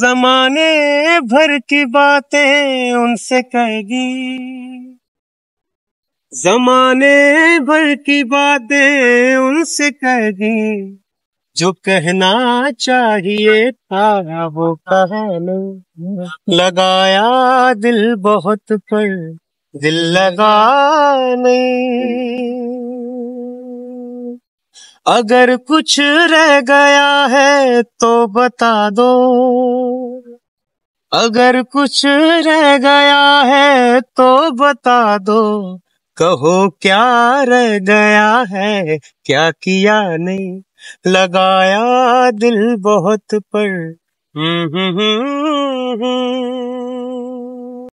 जमाने भर की बातें उनसे कहेगी जमाने भर की बातें उनसे कहेगी जो कहना चाहिए था वो कहने लगाया दिल बहुत पर दिल लगा नहीं अगर कुछ रह गया है तो बता दो अगर कुछ रह गया है तो बता दो कहो क्या रह गया है क्या किया नहीं लगाया दिल बहुत पर हम्म हम्म, हम्म।